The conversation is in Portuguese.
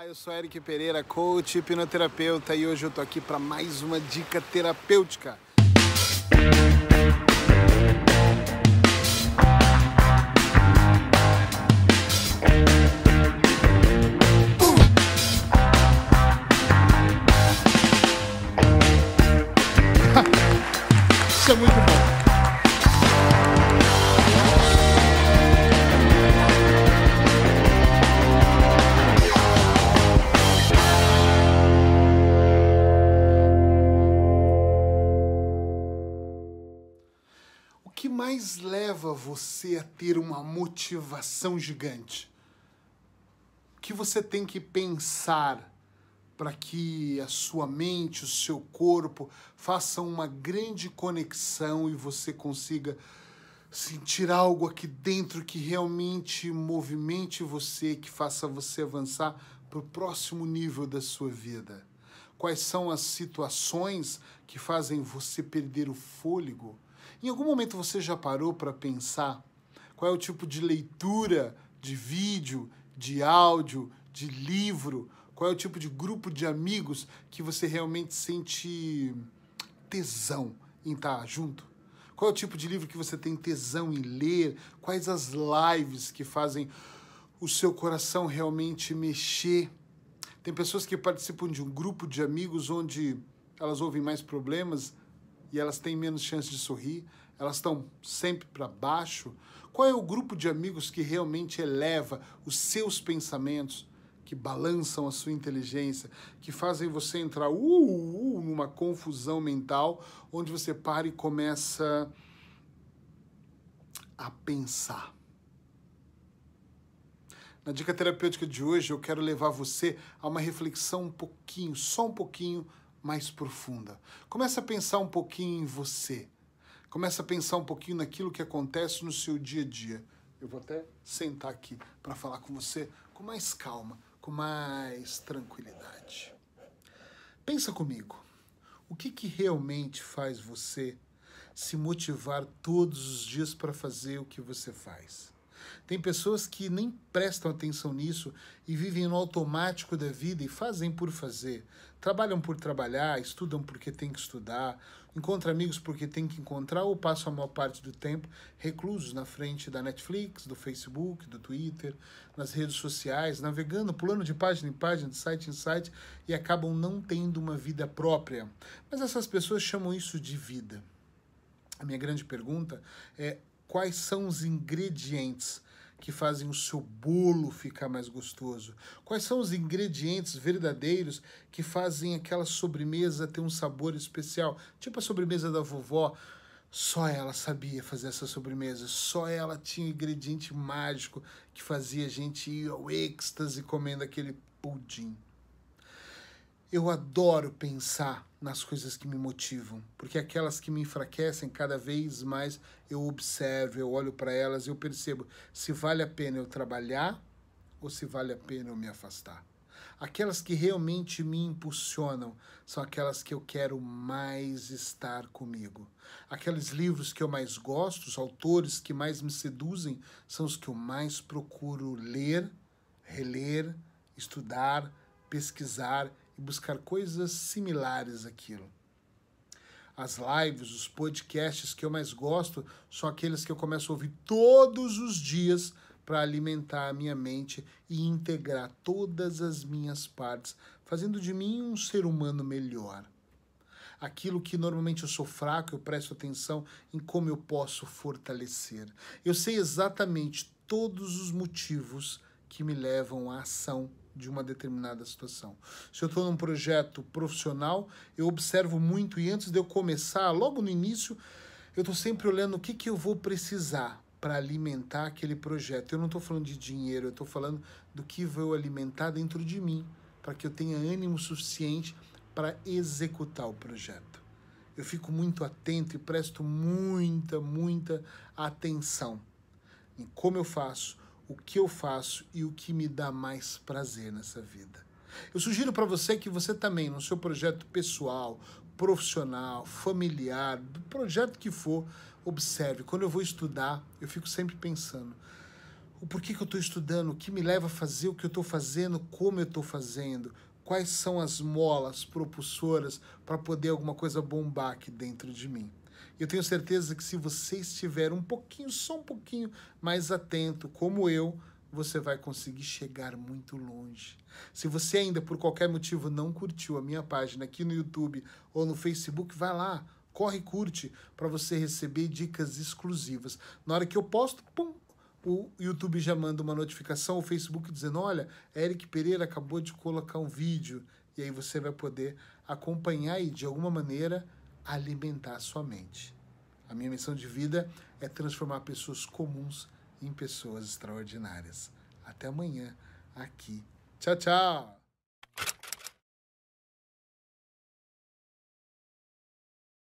Olá, eu sou Eric Pereira, coach hipnoterapeuta e hoje eu tô aqui para mais uma dica terapêutica. Isso é muito bom. mais leva você a ter uma motivação gigante? O que você tem que pensar para que a sua mente, o seu corpo façam uma grande conexão e você consiga sentir algo aqui dentro que realmente movimente você, que faça você avançar para o próximo nível da sua vida? Quais são as situações que fazem você perder o fôlego? Em algum momento você já parou para pensar qual é o tipo de leitura de vídeo, de áudio, de livro, qual é o tipo de grupo de amigos que você realmente sente tesão em estar tá junto? Qual é o tipo de livro que você tem tesão em ler? Quais as lives que fazem o seu coração realmente mexer? Tem pessoas que participam de um grupo de amigos onde elas ouvem mais problemas e elas têm menos chance de sorrir, elas estão sempre para baixo? Qual é o grupo de amigos que realmente eleva os seus pensamentos, que balançam a sua inteligência, que fazem você entrar uh, uh, uh, numa confusão mental, onde você para e começa a pensar? Na dica terapêutica de hoje, eu quero levar você a uma reflexão um pouquinho, só um pouquinho mais profunda. Começa a pensar um pouquinho em você. Começa a pensar um pouquinho naquilo que acontece no seu dia a dia. Eu vou até sentar aqui para falar com você com mais calma, com mais tranquilidade. Pensa comigo. O que, que realmente faz você se motivar todos os dias para fazer o que você faz? Tem pessoas que nem prestam atenção nisso e vivem no automático da vida e fazem por fazer. Trabalham por trabalhar, estudam porque tem que estudar, encontram amigos porque tem que encontrar ou passam a maior parte do tempo reclusos na frente da Netflix, do Facebook, do Twitter, nas redes sociais, navegando, pulando de página em página, de site em site e acabam não tendo uma vida própria. Mas essas pessoas chamam isso de vida. A minha grande pergunta é quais são os ingredientes que fazem o seu bolo ficar mais gostoso? Quais são os ingredientes verdadeiros que fazem aquela sobremesa ter um sabor especial? Tipo a sobremesa da vovó. Só ela sabia fazer essa sobremesa, só ela tinha ingrediente mágico que fazia a gente ir ao êxtase comendo aquele pudim. Eu adoro pensar nas coisas que me motivam, porque aquelas que me enfraquecem cada vez mais eu observo, eu olho para elas, eu percebo se vale a pena eu trabalhar ou se vale a pena eu me afastar. Aquelas que realmente me impulsionam são aquelas que eu quero mais estar comigo. Aqueles livros que eu mais gosto, os autores que mais me seduzem, são os que eu mais procuro ler, reler, estudar, pesquisar e buscar coisas similares àquilo. As lives, os podcasts que eu mais gosto são aqueles que eu começo a ouvir todos os dias para alimentar a minha mente e integrar todas as minhas partes, fazendo de mim um ser humano melhor. Aquilo que normalmente eu sou fraco, eu presto atenção em como eu posso fortalecer. Eu sei exatamente todos os motivos que me levam à ação de uma determinada situação. Se eu estou num projeto profissional, eu observo muito e antes de eu começar, logo no início, eu estou sempre olhando o que, que eu vou precisar para alimentar aquele projeto. Eu não estou falando de dinheiro, eu estou falando do que vou alimentar dentro de mim, para que eu tenha ânimo suficiente para executar o projeto. Eu fico muito atento e presto muita, muita atenção em como eu faço, o que eu faço e o que me dá mais prazer nessa vida. Eu sugiro para você que você também, no seu projeto pessoal, profissional, familiar, do projeto que for, observe. Quando eu vou estudar, eu fico sempre pensando o porquê que eu estou estudando, o que me leva a fazer o que eu estou fazendo, como eu estou fazendo, quais são as molas propulsoras para poder alguma coisa bombar aqui dentro de mim. Eu tenho certeza que se você estiver um pouquinho, só um pouquinho mais atento, como eu, você vai conseguir chegar muito longe. Se você ainda por qualquer motivo não curtiu a minha página aqui no YouTube ou no Facebook, vai lá, corre e curte para você receber dicas exclusivas. Na hora que eu posto, pum, o YouTube já manda uma notificação, o Facebook dizendo: Olha, Eric Pereira acabou de colocar um vídeo. E aí você vai poder acompanhar e de alguma maneira alimentar sua mente. A minha missão de vida é transformar pessoas comuns em pessoas extraordinárias. Até amanhã aqui. Tchau, tchau!